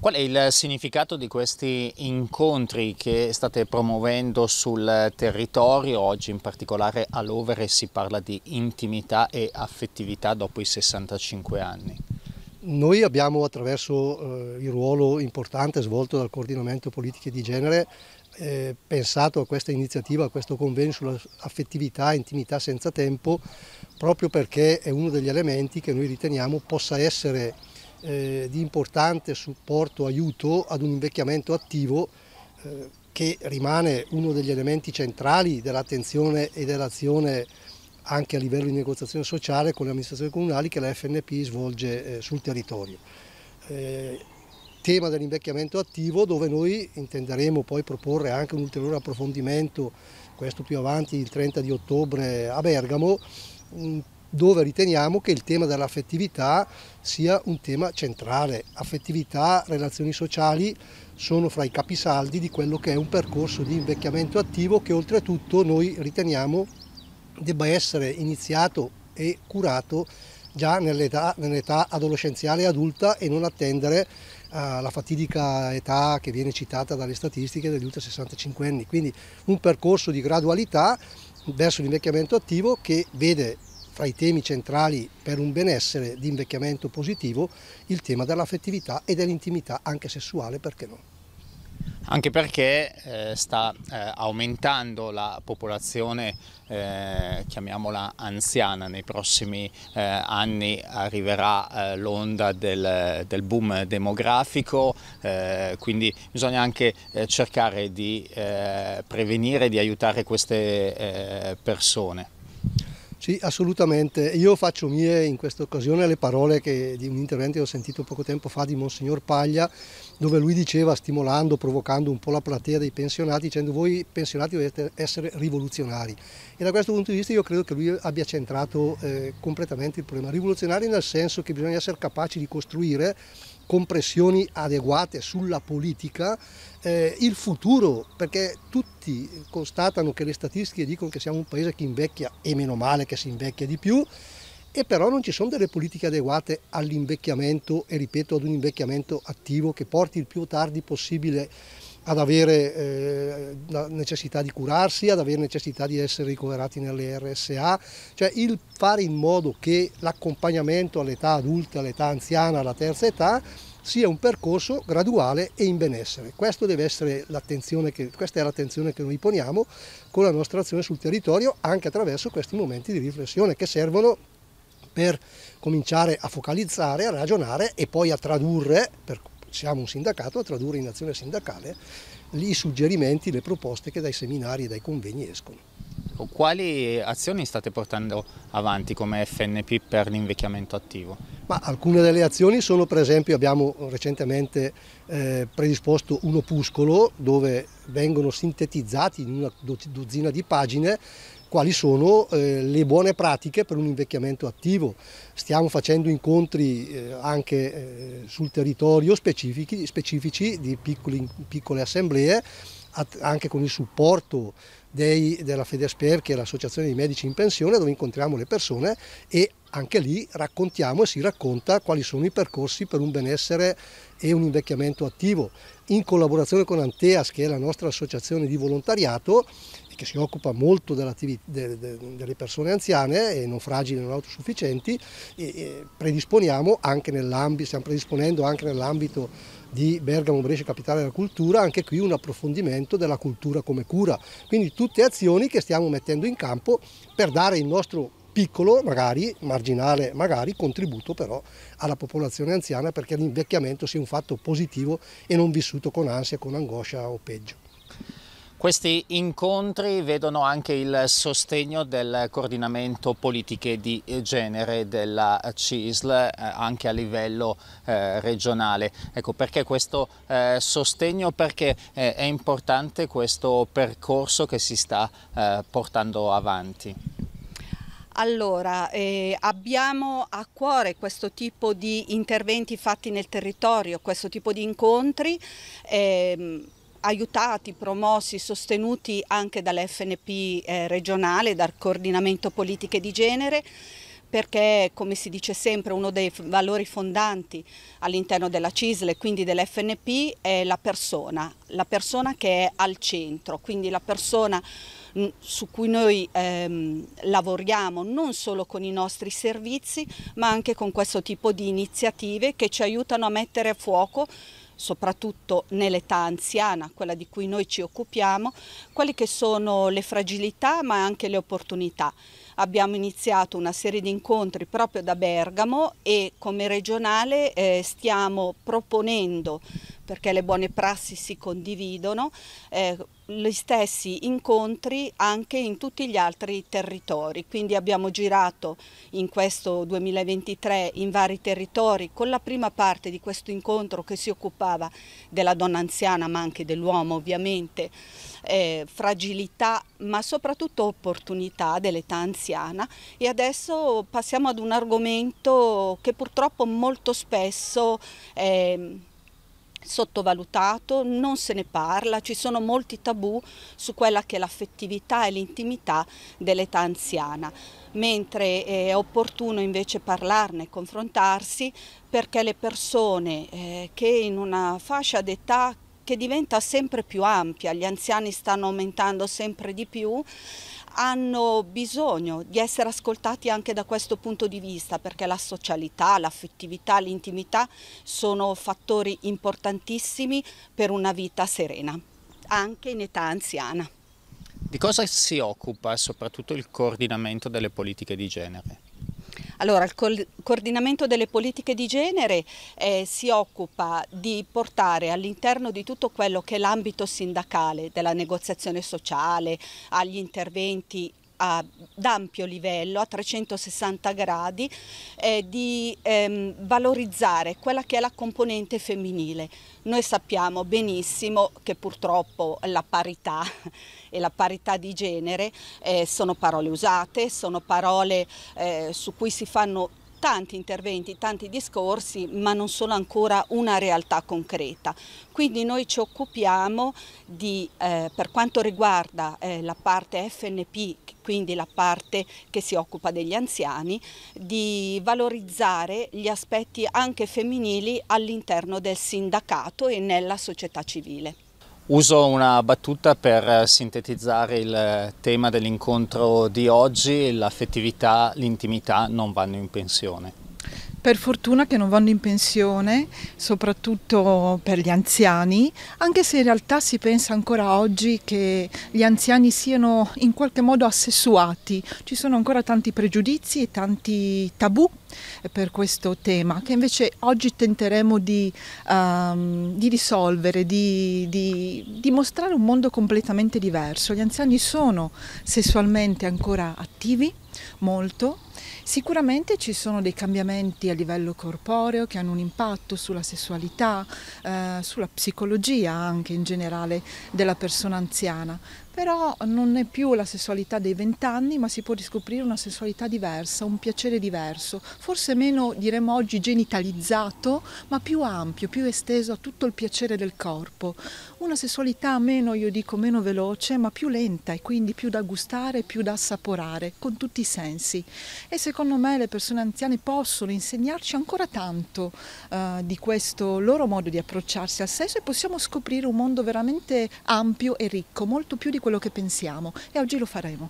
Qual è il significato di questi incontri che state promuovendo sul territorio? Oggi in particolare a Lovere si parla di intimità e affettività dopo i 65 anni. Noi abbiamo attraverso eh, il ruolo importante svolto dal coordinamento politiche di genere eh, pensato a questa iniziativa, a questo convegno sull'affettività e intimità senza tempo proprio perché è uno degli elementi che noi riteniamo possa essere eh, di importante supporto, aiuto ad un invecchiamento attivo eh, che rimane uno degli elementi centrali dell'attenzione e dell'azione anche a livello di negoziazione sociale con le amministrazioni comunali che la FNP svolge eh, sul territorio. Eh, tema dell'invecchiamento attivo dove noi intenderemo poi proporre anche un ulteriore approfondimento, questo più avanti il 30 di ottobre a Bergamo, un dove riteniamo che il tema dell'affettività sia un tema centrale. Affettività, relazioni sociali sono fra i capisaldi di quello che è un percorso di invecchiamento attivo che oltretutto noi riteniamo debba essere iniziato e curato già nell'età, nell adolescenziale e adulta e non attendere uh, la fatidica età che viene citata dalle statistiche degli ultra 65 anni. Quindi un percorso di gradualità verso l'invecchiamento attivo che vede tra i temi centrali per un benessere di invecchiamento positivo il tema dell'affettività e dell'intimità anche sessuale, perché no? anche perché eh, sta eh, aumentando la popolazione, eh, chiamiamola anziana, nei prossimi eh, anni arriverà eh, l'onda del, del, boom demografico, eh, quindi bisogna anche cercare di prevenire e di aiutare queste persone. Sì, assolutamente. Io faccio mie in questa occasione le parole che, di un intervento che ho sentito poco tempo fa di Monsignor Paglia, dove lui diceva, stimolando, provocando un po' la platea dei pensionati, dicendo voi pensionati dovete essere rivoluzionari. E da questo punto di vista io credo che lui abbia centrato eh, completamente il problema. Rivoluzionari nel senso che bisogna essere capaci di costruire compressioni adeguate sulla politica eh, il futuro, perché tutti constatano che le statistiche dicono che siamo un paese che invecchia e meno male che si invecchia di più, e però non ci sono delle politiche adeguate all'invecchiamento e ripeto ad un invecchiamento attivo che porti il più tardi possibile ad avere eh, la necessità di curarsi, ad avere necessità di essere ricoverati nelle RSA, cioè il fare in modo che l'accompagnamento all'età adulta, all'età anziana, alla terza età sia un percorso graduale e in benessere. Questo deve essere l'attenzione che, questa è l'attenzione che noi poniamo con la nostra azione sul territorio anche attraverso questi momenti di riflessione che servono per cominciare a focalizzare, a ragionare e poi a tradurre, per siamo un sindacato, a tradurre in azione sindacale i suggerimenti, le proposte che dai seminari e dai convegni escono. Quali azioni state portando avanti come FNP per l'invecchiamento attivo? Ma alcune delle azioni sono per esempio abbiamo recentemente eh, predisposto un opuscolo dove vengono sintetizzati in una dozzina di pagine quali sono eh, le buone pratiche per un invecchiamento attivo. Stiamo facendo incontri eh, anche eh, sul territorio specifici, specifici di piccoli, piccole assemblee, at, anche con il supporto dei, della Fedesper, che è l'associazione dei medici in pensione, dove incontriamo le persone e anche lì raccontiamo e si racconta quali sono i percorsi per un benessere e un invecchiamento attivo, in collaborazione con Anteas, che è la nostra associazione di volontariato e che si occupa molto de, de, delle persone anziane e non fragili e non autosufficienti, e, e predisponiamo anche stiamo predisponendo anche nell'ambito di Bergamo Brescia Capitale della Cultura, anche qui un approfondimento della cultura come cura. Quindi tutte azioni che stiamo mettendo in campo per dare il nostro piccolo magari, marginale magari, contributo però alla popolazione anziana perché l'invecchiamento sia un fatto positivo e non vissuto con ansia, con angoscia o peggio. Questi incontri vedono anche il sostegno del coordinamento politiche di genere della CISL eh, anche a livello eh, regionale. Ecco perché questo eh, sostegno, perché è importante questo percorso che si sta portando avanti. Allora, eh, abbiamo a cuore questo tipo di interventi fatti nel territorio, questo tipo di incontri. Ehm, aiutati, promossi, sostenuti anche dall'FNP eh, regionale, dal coordinamento politiche di genere perché come si dice sempre uno dei valori fondanti all'interno della CISL e quindi dell'FNP, è la persona, la persona che è al centro, quindi la persona su cui noi ehm, lavoriamo non solo con i nostri servizi ma anche con questo tipo di iniziative che ci aiutano a mettere a fuoco soprattutto nell'età anziana, quella di cui noi ci occupiamo, quelle che sono le fragilità ma anche le opportunità abbiamo iniziato una serie di incontri proprio da Bergamo e come regionale eh, stiamo proponendo perché le buone prassi si condividono, eh, gli stessi incontri anche in tutti gli altri territori. Quindi abbiamo girato in questo 2023 in vari territori con la prima parte di questo incontro che si occupava della donna anziana ma anche dell'uomo ovviamente, eh, fragilità ma soprattutto opportunità dell'età anziana anziana e adesso passiamo ad un argomento che purtroppo molto spesso è sottovalutato, non se ne parla, ci sono molti tabù su quella che è l'affettività e l'intimità dell'età anziana, mentre è opportuno invece parlarne, confrontarsi, perché le persone eh, che in una fascia d'età che diventa sempre più ampia, gli anziani stanno aumentando sempre di più, hanno bisogno di essere ascoltati anche da questo punto di vista perché la socialità, l'affettività, l'intimità sono fattori importantissimi per una vita serena, anche in età anziana. Di cosa si occupa soprattutto il coordinamento delle politiche di genere? Allora, il coordinamento delle politiche di genere eh, si occupa di portare all'interno di tutto quello che è l'ambito sindacale, della negoziazione sociale, agli interventi ad ampio livello, a 360 gradi, eh, di ehm, valorizzare quella che è la componente femminile. Noi sappiamo benissimo che purtroppo la parità e la parità di genere eh, sono parole usate, sono parole eh, su cui si fanno tanti interventi, tanti discorsi, ma non sono ancora una realtà concreta. Quindi noi ci occupiamo di, eh, per quanto riguarda eh, la parte FNP, quindi la parte che si occupa degli anziani, di valorizzare gli aspetti anche femminili all'interno del sindacato e nella società civile. Uso una battuta per sintetizzare il tema dell'incontro di oggi, l'affettività, l'intimità non vanno in pensione. Per fortuna che non vanno in pensione, soprattutto per gli anziani, anche se in realtà si pensa ancora oggi che gli anziani siano in qualche modo assessuati. Ci sono ancora tanti pregiudizi e tanti tabù eh, per questo tema, che invece oggi tenteremo di, um, di risolvere, di, di, di, mostrare un mondo completamente diverso. Gli anziani sono sessualmente ancora attivi, molto. Sicuramente ci sono dei cambiamenti a livello corporeo che hanno un impatto sulla sessualità, eh, sulla psicologia anche in generale della persona anziana, però non è più la sessualità dei vent'anni, ma si può riscoprire una sessualità diversa, un piacere diverso, forse meno diremmo oggi genitalizzato, ma più ampio, più esteso a tutto il piacere del corpo. Una sessualità meno, io dico, meno veloce, ma più lenta e quindi più da gustare, più da assaporare, con tutti i sensi. E secondo me le persone anziane possono insegnarci ancora tanto eh, di questo loro modo di approcciarsi al sesso e possiamo scoprire un mondo veramente ampio e ricco, molto più di quello che pensiamo e oggi lo faremo.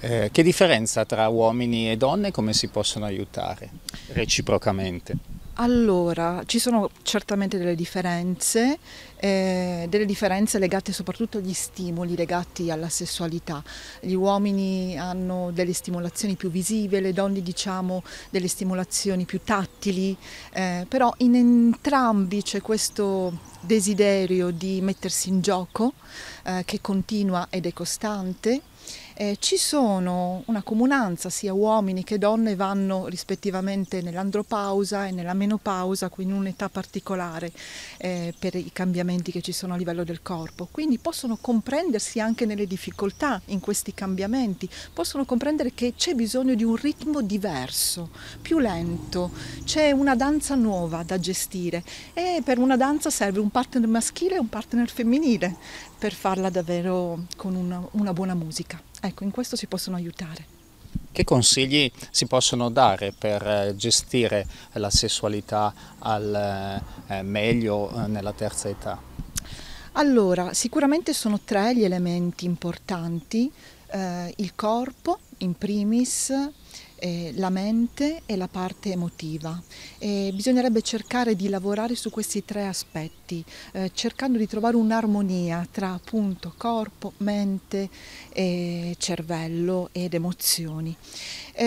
Eh, che differenza tra uomini e donne come si possono aiutare reciprocamente? Allora, ci sono certamente delle differenze, eh, delle differenze legate soprattutto agli stimoli legati alla sessualità. Gli uomini hanno delle stimolazioni più visive, le donne diciamo delle stimolazioni più tattili, eh, però in entrambi c'è questo desiderio di mettersi in gioco, eh, che continua ed è costante eh, ci sono una comunanza, sia uomini che donne vanno rispettivamente nell'andropausa e nella menopausa, quindi in un'età particolare eh, per i cambiamenti che ci sono a livello del corpo. Quindi possono comprendersi anche nelle difficoltà in questi cambiamenti, possono comprendere che c'è bisogno di un ritmo diverso, più lento, c'è una danza nuova da gestire e per una danza serve un partner maschile e un partner femminile per farla davvero con una, una buona musica. Ecco, in questo si possono aiutare. Che consigli si possono dare per eh, gestire la sessualità al eh, meglio eh, nella terza età? Allora, sicuramente sono tre gli elementi importanti, eh, il corpo in primis, eh, la mente e la parte emotiva. E bisognerebbe cercare di lavorare su questi tre aspetti, eh, cercando di trovare un'armonia tra appunto corpo, mente, eh, cervello ed emozioni. E,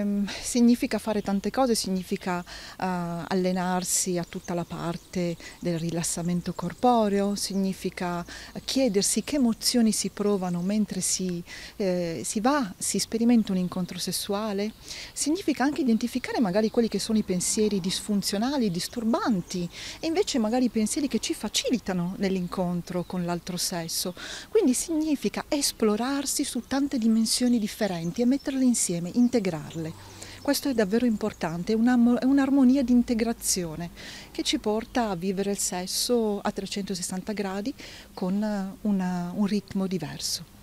ehm, significa fare tante cose, significa uh, allenarsi a tutta la parte del rilassamento corporeo, significa chiedersi che emozioni si provano mentre si, eh, si va, si sperimenta un incontro sessuale, significa anche identificare magari quelli che sono i pensieri disfunzionali, disturbanti e invece magari i pensieri che ci facilitano nell'incontro con l'altro sesso. Quindi significa esplorarsi su tante dimensioni differenti e metterle insieme integrarle. Questo è davvero importante, è un'armonia di integrazione che ci porta a vivere il sesso a 360 gradi con una, un ritmo diverso.